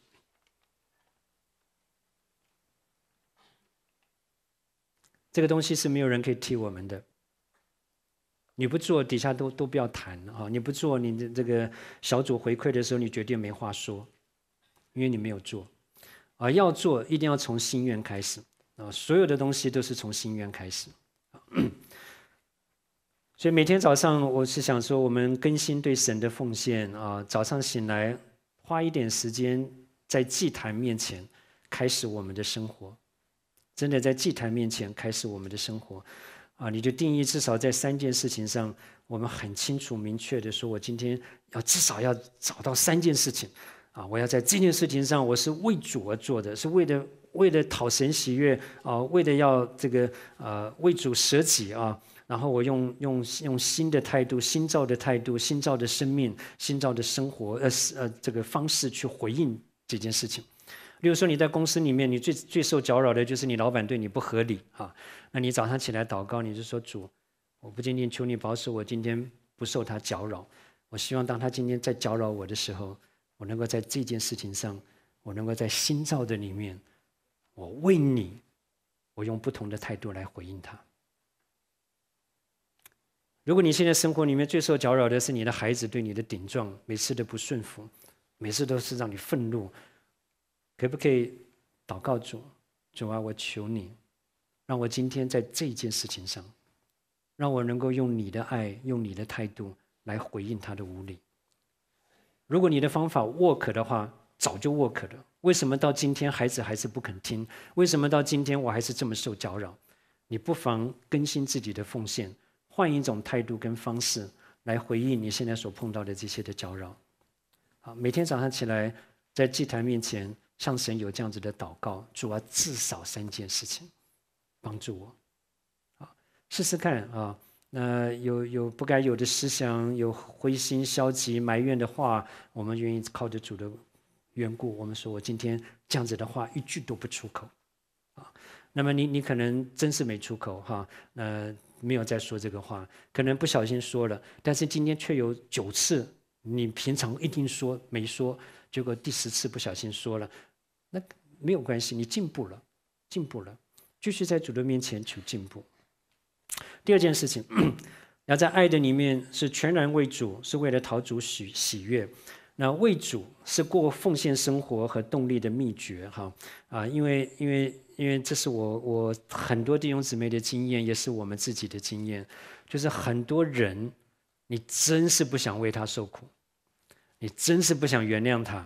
这个东西是没有人可以替我们的。你不做，底下都都不要谈啊！你不做，你的这个小组回馈的时候，你绝对没话说，因为你没有做。而要做，一定要从心愿开始啊！所有的东西都是从心愿开始。所以每天早上，我是想说，我们更新对神的奉献啊。早上醒来，花一点时间在祭坛面前，开始我们的生活。真的在祭坛面前开始我们的生活，啊，你就定义至少在三件事情上，我们很清楚明确的说，我今天要至少要找到三件事情，啊，我要在这件事情上，我是为主而做的，是为了为了讨神喜悦啊，为了要这个呃为主舍己啊。然后我用用用新的态度、新造的态度、新造的生命、新造的生活，呃，呃，这个方式去回应这件事情。例如说，你在公司里面，你最最受搅扰的就是你老板对你不合理啊。那你早上起来祷告，你就说主，我不仅仅求你保守我今天不受他搅扰，我希望当他今天在搅扰我的时候，我能够在这件事情上，我能够在新造的里面，我为你，我用不同的态度来回应他。如果你现在生活里面最受搅扰的是你的孩子对你的顶撞，每次都不顺服，每次都是让你愤怒，可不可以祷告主，主啊，我求你，让我今天在这件事情上，让我能够用你的爱，用你的态度来回应他的无理。如果你的方法 work 的话，早就 work 了。为什么到今天孩子还是不肯听？为什么到今天我还是这么受搅扰？你不妨更新自己的奉献。换一种态度跟方式来回应你现在所碰到的这些的搅扰。好，每天早上起来在祭坛面前向神有这样子的祷告：主啊，至少三件事情帮助我。好，试试看啊。那有有不该有的思想，有灰心、消极、埋怨的话，我们愿意靠着主的缘故，我们说我今天这样子的话一句都不出口。啊，那么你你可能真是没出口哈。那。没有再说这个话，可能不小心说了，但是今天却有九次你平常一定说没说，结果第十次不小心说了，那没有关系，你进步了，进步了，继续在主的面前求进步。第二件事情，*clears throat* 要在爱的里面是全然为主，是为了讨主喜喜悦。那为主是过奉献生活和动力的秘诀哈啊，因为因为。因为这是我我很多弟兄姊妹的经验，也是我们自己的经验，就是很多人，你真是不想为他受苦，你真是不想原谅他，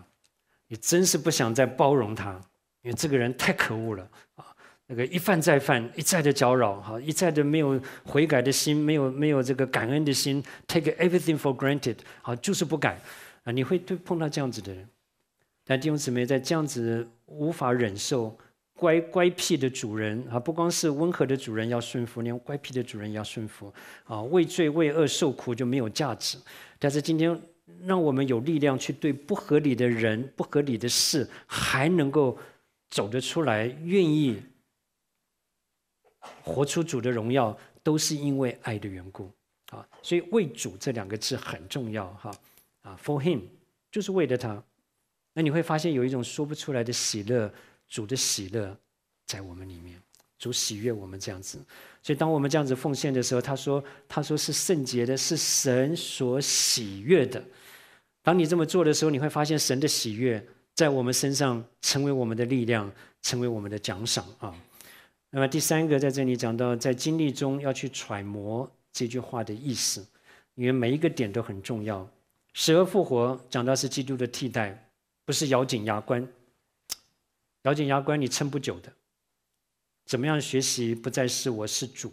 你真是不想再包容他，因为这个人太可恶了啊！那个一犯再犯，一再的搅扰，哈，一再的没有悔改的心，没有没有这个感恩的心，take everything for granted，好，就是不改啊！你会对碰到这样子的人，但弟兄姊妹在这样子无法忍受。乖乖僻的主人啊，不光是温和的主人要顺服，连乖僻的主人也要顺服啊！畏罪畏恶受苦就没有价值，但是今天让我们有力量去对不合理的人、不合理的事，还能够走得出来，愿意活出主的荣耀，都是因为爱的缘故啊！所以为主这两个字很重要哈！啊，for him 就是为了他，那你会发现有一种说不出来的喜乐。主的喜乐在我们里面，主喜悦我们这样子，所以当我们这样子奉献的时候，他说，他说是圣洁的，是神所喜悦的。当你这么做的时候，你会发现神的喜悦在我们身上，成为我们的力量，成为我们的奖赏啊。那么第三个在这里讲到，在经历中要去揣摩这句话的意思，因为每一个点都很重要。死而复活讲到是基督的替代，不是咬紧牙关。咬紧牙关，你撑不久的。怎么样学习？不再是我是主，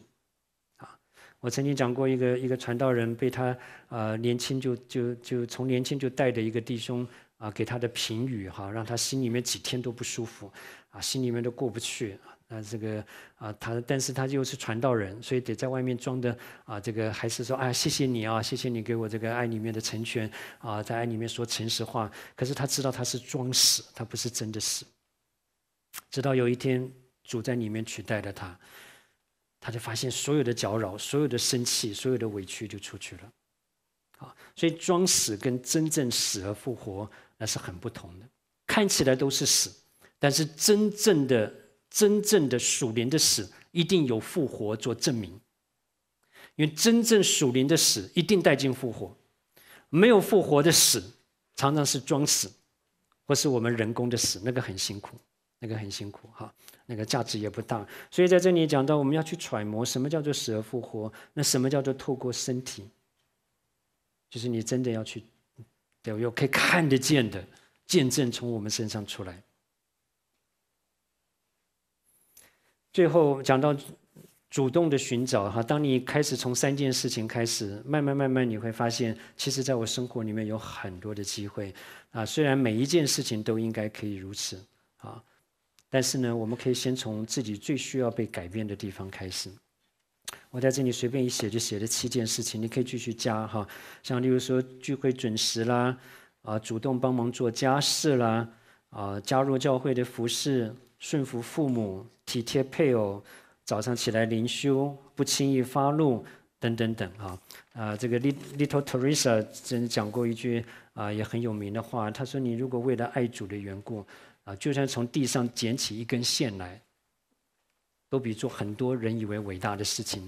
啊！我曾经讲过一个一个传道人，被他呃年轻就就就从年轻就带的一个弟兄啊给他的评语哈，让他心里面几天都不舒服，啊，心里面都过不去。那这个啊，他但是他又是传道人，所以得在外面装的啊，这个还是说啊，谢谢你啊，谢谢你给我这个爱里面的成全啊，在爱里面说诚实话。可是他知道他是装死，他不是真的死。直到有一天，主在里面取代了他，他就发现所有的搅扰、所有的生气、所有的委屈就出去了。啊，所以装死跟真正死而复活那是很不同的。看起来都是死，但是真正的、真正的属灵的死一定有复活做证明，因为真正属灵的死一定带进复活，没有复活的死常常是装死，或是我们人工的死，那个很辛苦。那个很辛苦哈，那个价值也不大，所以在这里讲到我们要去揣摩什么叫做死而复活，那什么叫做透过身体，就是你真的要去，有有可以看得见的见证从我们身上出来。最后讲到主动的寻找哈，当你开始从三件事情开始，慢慢慢慢你会发现，其实在我生活里面有很多的机会啊，虽然每一件事情都应该可以如此啊。但是呢，我们可以先从自己最需要被改变的地方开始。我在这里随便一写就写了七件事情，你可以继续加哈。像例如说聚会准时啦，啊，主动帮忙做家事啦，啊，加入教会的服侍，顺服父母，体贴配偶，早上起来灵修，不轻易发怒，等等等啊。啊，这个 Li Little Teresa 曾讲过一句啊也很有名的话，他说：“你如果为了爱主的缘故。”啊，就算从地上捡起一根线来，都比做很多人以为伟大的事情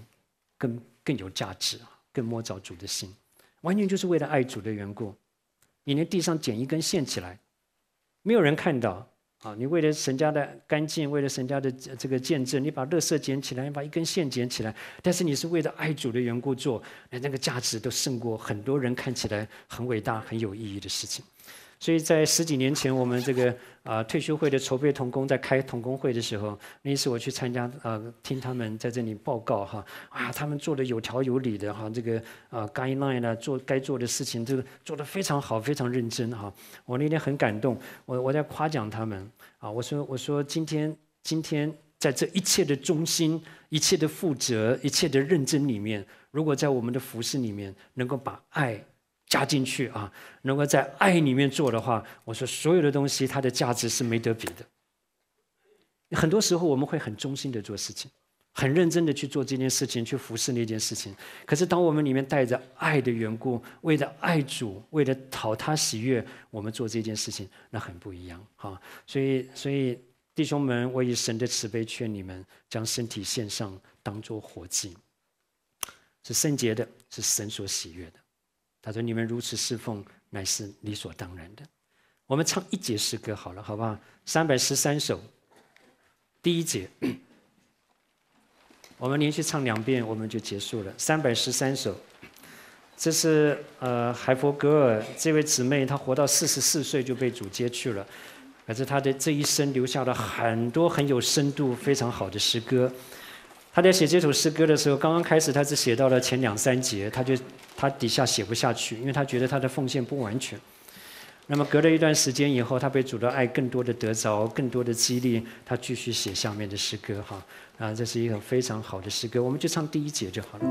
更更有价值更摸着主的心，完全就是为了爱主的缘故。你连地上捡一根线起来，没有人看到啊！你为了神家的干净，为了神家的这个见证，你把垃圾捡起来，你把一根线捡起来，但是你是为了爱主的缘故做，哎，那个价值都胜过很多人看起来很伟大、很有意义的事情。所以在十几年前，我们这个啊退休会的筹备同工在开同工会的时候，那一次我去参加啊，听他们在这里报告哈，啊，他们做的有条有理的哈，这个啊该那样呢做该做的事情，这个做的非常好，非常认真哈。我那天很感动，我我在夸奖他们啊，我说我说今天今天在这一切的中心、一切的负责、一切的认真里面，如果在我们的服饰里面能够把爱。加进去啊！能够在爱里面做的话，我说所有的东西，它的价值是没得比的。很多时候我们会很忠心的做事情，很认真的去做这件事情，去服侍那件事情。可是当我们里面带着爱的缘故，为了爱主，为了讨他喜悦，我们做这件事情，那很不一样哈。所以，所以弟兄们，我以神的慈悲劝你们，将身体献上，当做活祭，是圣洁的，是神所喜悦的。他说：“你们如此侍奉，乃是理所当然的。”我们唱一节诗歌好了，好不好？三百十三首，第一节。我们连续唱两遍，我们就结束了。三百十三首，这是呃海佛格尔这位姊妹，她活到四十四岁就被主接去了，可是她的这一生留下了很多很有深度、非常好的诗歌。他在写这首诗歌的时候，刚刚开始，他只写到了前两三节，他就他底下写不下去，因为他觉得他的奉献不完全。那么隔了一段时间以后，他被主的爱更多的得着，更多的激励，他继续写下面的诗歌哈。啊，这是一个非常好的诗歌，我们就唱第一节就好了。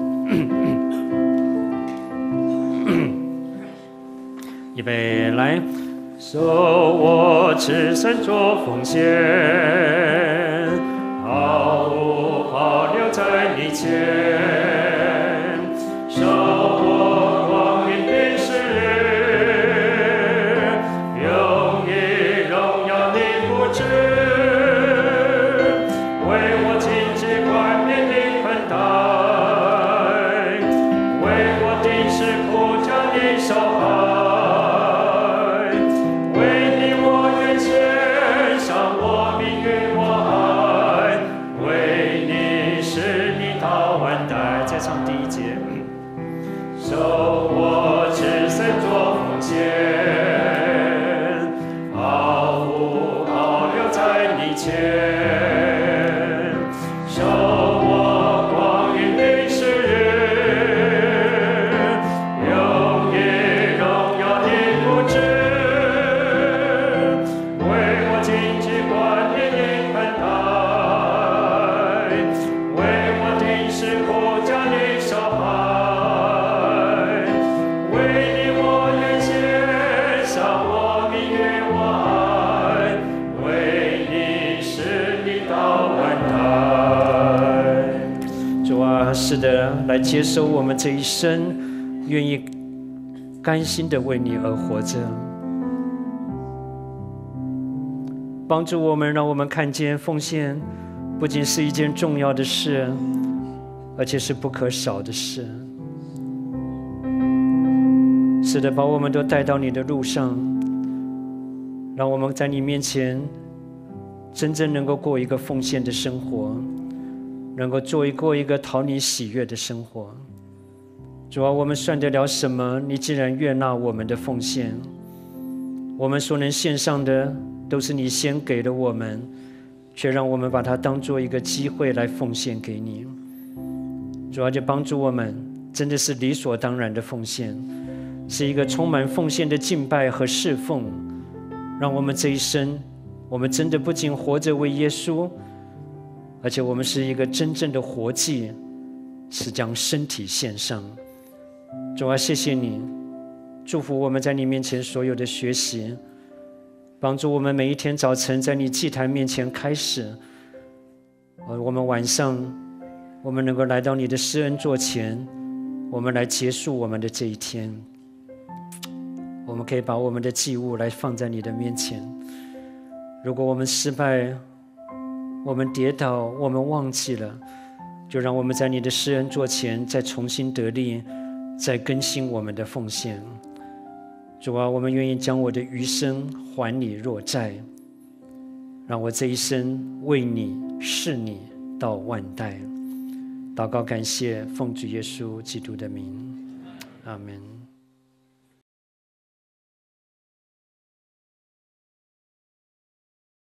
*coughs* 预备，来手握我只做奉献，好好。一切。接受我们这一生，愿意甘心的为你而活着，帮助我们，让我们看见奉献不仅是一件重要的事，而且是不可少的事。是的，把我们都带到你的路上，让我们在你面前真正能够过一个奉献的生活。能够做一过一个讨你喜悦的生活，主啊，我们算得了什么？你既然悦纳我们的奉献，我们所能献上的都是你先给了我们，却让我们把它当做一个机会来奉献给你。主啊，就帮助我们，真的是理所当然的奉献，是一个充满奉献的敬拜和侍奉，让我们这一生，我们真的不仅活着为耶稣。而且我们是一个真正的活祭，是将身体献上。主啊，谢谢你，祝福我们在你面前所有的学习，帮助我们每一天早晨在你祭坛面前开始，而我们晚上，我们能够来到你的施恩座前，我们来结束我们的这一天。我们可以把我们的祭物来放在你的面前。如果我们失败，我们跌倒，我们忘记了，就让我们在你的施恩座前再重新得力，再更新我们的奉献。主啊，我们愿意将我的余生还你若债，让我这一生为你侍你到万代。祷告，感谢奉主耶稣基督的名，阿门。